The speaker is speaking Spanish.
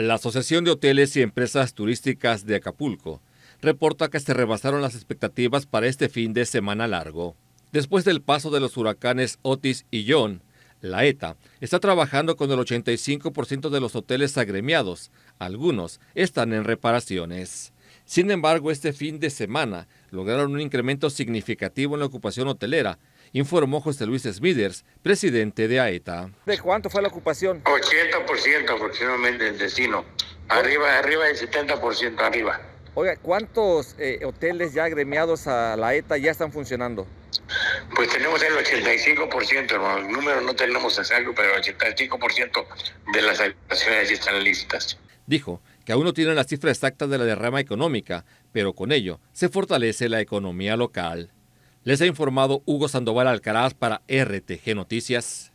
La Asociación de Hoteles y Empresas Turísticas de Acapulco reporta que se rebasaron las expectativas para este fin de semana largo. Después del paso de los huracanes Otis y John, la ETA está trabajando con el 85% de los hoteles agremiados. Algunos están en reparaciones. Sin embargo, este fin de semana lograron un incremento significativo en la ocupación hotelera, informó José Luis Smithers, presidente de AETA. E ¿De cuánto fue la ocupación? 80% aproximadamente del destino, arriba, arriba del 70% arriba. Oiga, ¿cuántos eh, hoteles ya agremiados a la ETA e ya están funcionando? Pues tenemos el 85%, hermano. El número no tenemos exacto, pero el 85% de las habitaciones ya están listas. Dijo que aún no tienen las cifras exactas de la derrama económica, pero con ello se fortalece la economía local. Les ha informado Hugo Sandoval Alcaraz para RTG Noticias.